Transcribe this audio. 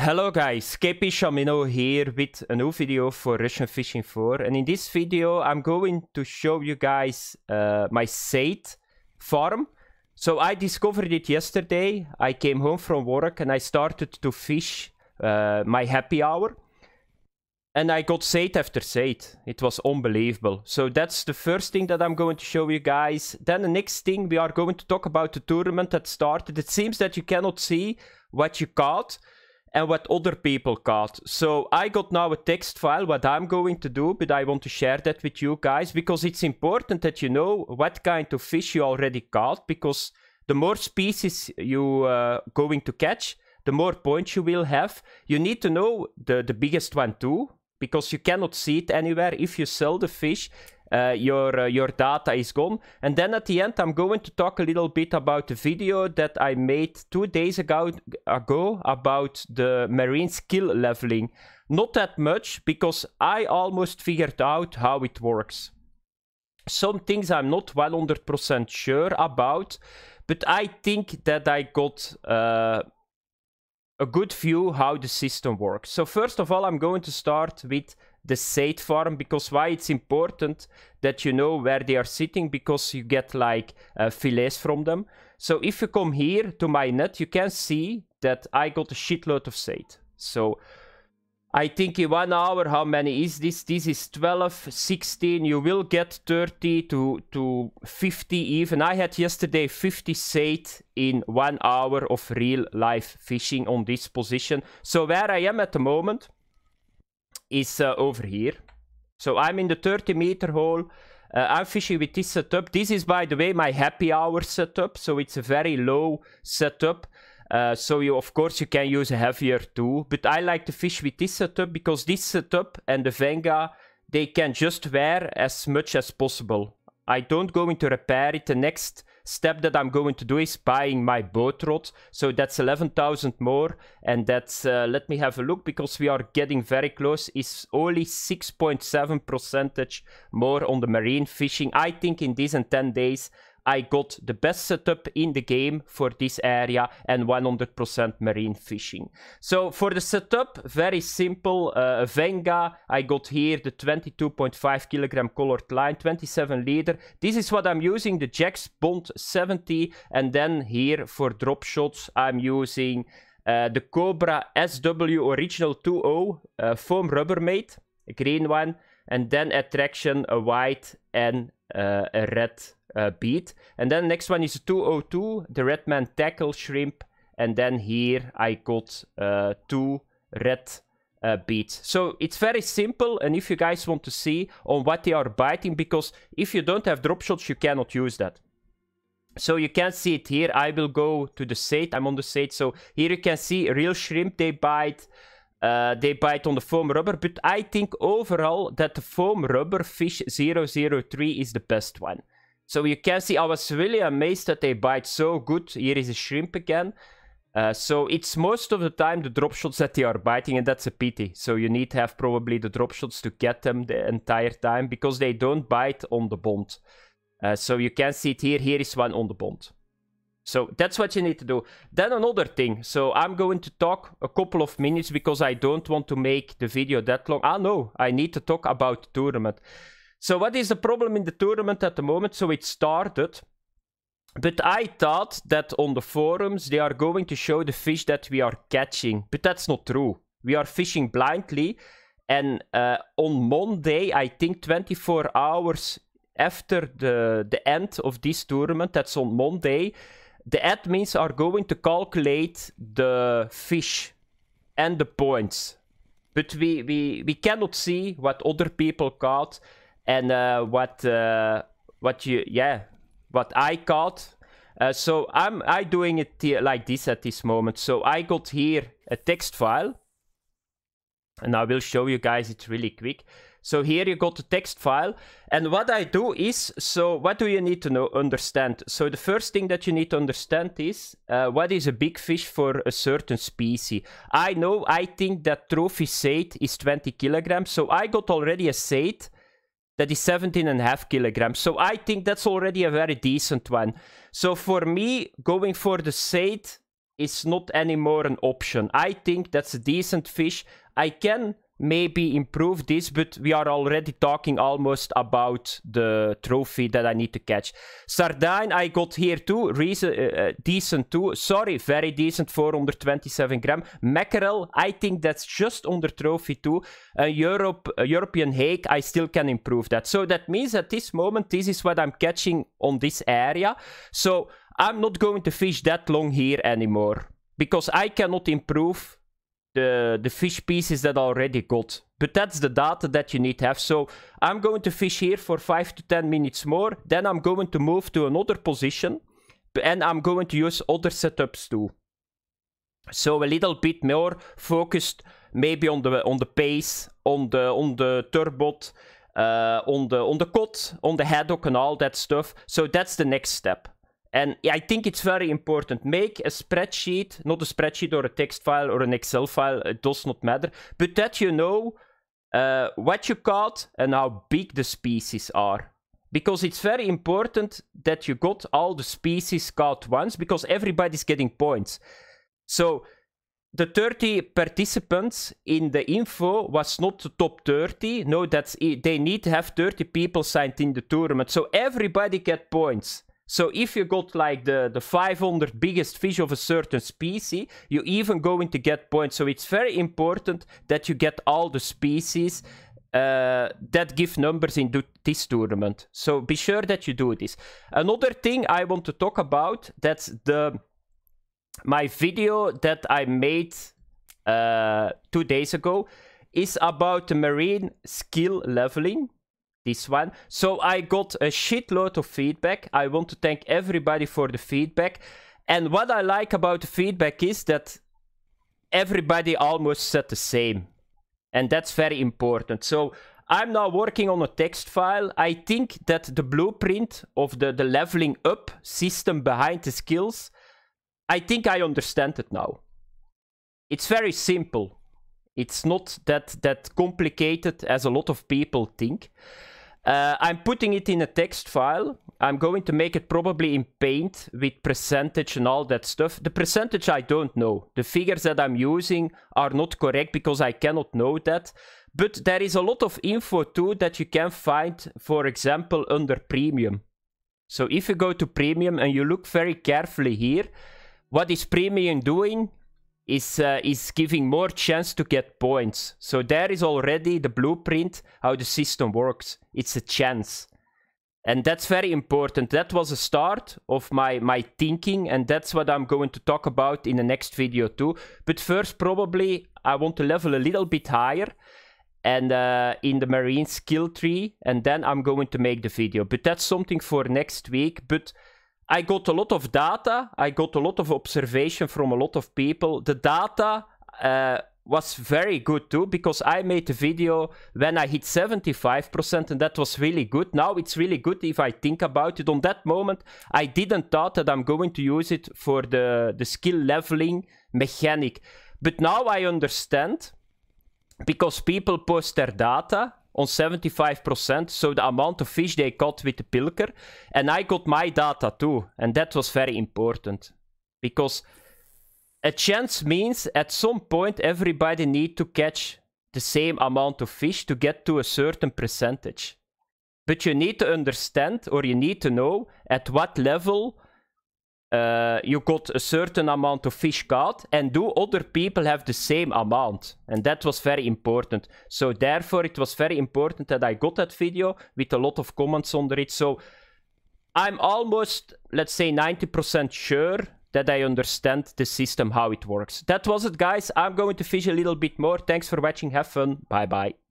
Hello guys, Kepi Shamino here with a new video for Russian Fishing 4 and in this video I'm going to show you guys uh, my Sate farm. So I discovered it yesterday, I came home from work and I started to fish uh, my happy hour. And I got Sate after Sate, it was unbelievable. So that's the first thing that I'm going to show you guys. Then the next thing we are going to talk about the tournament that started. It seems that you cannot see what you caught and what other people got. So I got now a text file, what I'm going to do, but I want to share that with you guys because it's important that you know what kind of fish you already caught because the more species you uh, going to catch, the more points you will have. You need to know the, the biggest one too, because you cannot see it anywhere. If you sell the fish, uh, your uh, your data is gone. And then at the end, I'm going to talk a little bit about the video that I made two days ago ago about the marine skill leveling. Not that much because I almost figured out how it works. Some things I'm not 100% sure about, but I think that I got. Uh, a good view how the system works. So first of all, I'm going to start with the state farm because why it's important that you know where they are sitting because you get like uh, fillets from them. So if you come here to my net, you can see that I got a shitload of sate. So I think in one hour, how many is this? This is 12, 16. You will get 30 to, to 50 even. I had yesterday 50 sate in one hour of real life fishing on this position. So where I am at the moment, is uh, over here. So I'm in the 30 meter hole. Uh, I'm fishing with this setup. This is, by the way, my happy hour setup. So it's a very low setup. Uh, so you, of course, you can use a heavier too. But I like to fish with this setup because this setup and the Venga, they can just wear as much as possible. I don't go into repair it. The next step that I'm going to do is buying my boat rod. So that's 11,000 more. And that's, uh, let me have a look because we are getting very close. Is only 6.7 percentage more on the marine fishing. I think in these and 10 days, I got the best setup in the game for this area and 100% marine fishing. So for the setup, very simple. Uh, Venga, I got here the 22.5 kilogram colored line, 27 liter. This is what I'm using, the Jax Bond 70. And then here for drop shots, I'm using uh, the Cobra SW Original 2.0 uh, foam rubber a green one. And then attraction, a white and uh, a red uh, bead. And then next one is 202, the red man tackle shrimp. And then here I got uh, two red uh, beads. So it's very simple. And if you guys want to see on what they are biting, because if you don't have drop shots, you cannot use that. So you can see it here. I will go to the sate. I'm on the sate. So here you can see real shrimp they bite. Uh, they bite on the foam rubber, but I think overall that the foam rubber fish 003 is the best one. So you can see I was really amazed that they bite so good. Here is a shrimp again. Uh, so it's most of the time the drop shots that they are biting, and that's a pity. So you need to have probably the drop shots to get them the entire time because they don't bite on the bond. Uh, so you can see it here. Here is one on the bond. So that's what you need to do. Then another thing. So I'm going to talk a couple of minutes because I don't want to make the video that long. Ah, no, I need to talk about tournament. So what is the problem in the tournament at the moment? So it started, but I thought that on the forums they are going to show the fish that we are catching, but that's not true. We are fishing blindly. And uh, on Monday, I think 24 hours after the, the end of this tournament, that's on Monday, the admins are going to calculate the fish and the points. But we, we, we cannot see what other people caught and uh, what uh, what you yeah what I caught. Uh, so I'm I doing it like this at this moment. So I got here a text file, and I will show you guys. it really quick. So here you got the text file. And what I do is, so what do you need to know, understand? So the first thing that you need to understand is, uh, what is a big fish for a certain species? I know, I think that trophy said is 20 kilograms. So I got already a said that is 17 and a half kilograms. So I think that's already a very decent one. So for me, going for the said is not anymore an option. I think that's a decent fish. I can maybe improve this, but we are already talking almost about the trophy that I need to catch. Sardine, I got here too. Reason, uh, uh decent too. Sorry, very decent, 427 gram. Mackerel, I think that's just under trophy too. A Europe, European hake, I still can improve that. So that means at this moment, this is what I'm catching on this area. So I'm not going to fish that long here anymore because I cannot improve the, the fish pieces that I already got. But that's the data that you need to have. So I'm going to fish here for 5 to 10 minutes more. Then I'm going to move to another position. And I'm going to use other setups too. So a little bit more focused maybe on the on the pace, on the on the turbot, uh, on the on the cot, on the haddock and all that stuff. So that's the next step. And I think it's very important. Make a spreadsheet, not a spreadsheet or a text file or an Excel file, it does not matter, but that you know uh, what you caught and how big the species are. Because it's very important that you got all the species caught once, because everybody's getting points. So the 30 participants in the info was not the top 30. No, that's it. they need to have 30 people signed in the tournament. So everybody get points. So if you got like the, the 500 biggest fish of a certain species, you even going to get points. So it's very important that you get all the species uh, that give numbers in this tournament. So be sure that you do this. Another thing I want to talk about, that's the my video that I made uh, two days ago is about the marine skill leveling this one. So I got a shitload of feedback. I want to thank everybody for the feedback. And what I like about the feedback is that everybody almost said the same. And that's very important. So I'm now working on a text file. I think that the blueprint of the, the leveling up system behind the skills, I think I understand it now. It's very simple. It's not that, that complicated as a lot of people think. Uh, I'm putting it in a text file. I'm going to make it probably in paint with percentage and all that stuff. The percentage I don't know. The figures that I'm using are not correct because I cannot know that. But there is a lot of info too that you can find, for example, under premium. So if you go to premium and you look very carefully here, what is premium doing? is, uh, is giving more chance to get points. So there is already the blueprint how the system works. It's a chance. And that's very important. That was a start of my, my thinking, and that's what I'm going to talk about in the next video too. But first, probably, I want to level a little bit higher and uh, in the marine skill tree, and then I'm going to make the video. But that's something for next week. But I got a lot of data. I got a lot of observation from a lot of people. The data uh, was very good too because I made a video when I hit 75% and that was really good. Now it's really good if I think about it. On that moment, I didn't thought that I'm going to use it for the, the skill leveling mechanic. But now I understand because people post their data on 75%, so the amount of fish they caught with the pilker. And I got my data too, and that was very important. Because a chance means at some point everybody need to catch the same amount of fish to get to a certain percentage. But you need to understand or you need to know at what level uh, you got a certain amount of fish caught, and do other people have the same amount? And that was very important. So therefore, it was very important that I got that video with a lot of comments under it. So I'm almost, let's say, 90% sure that I understand the system, how it works. That was it, guys. I'm going to fish a little bit more. Thanks for watching. Have fun. Bye-bye.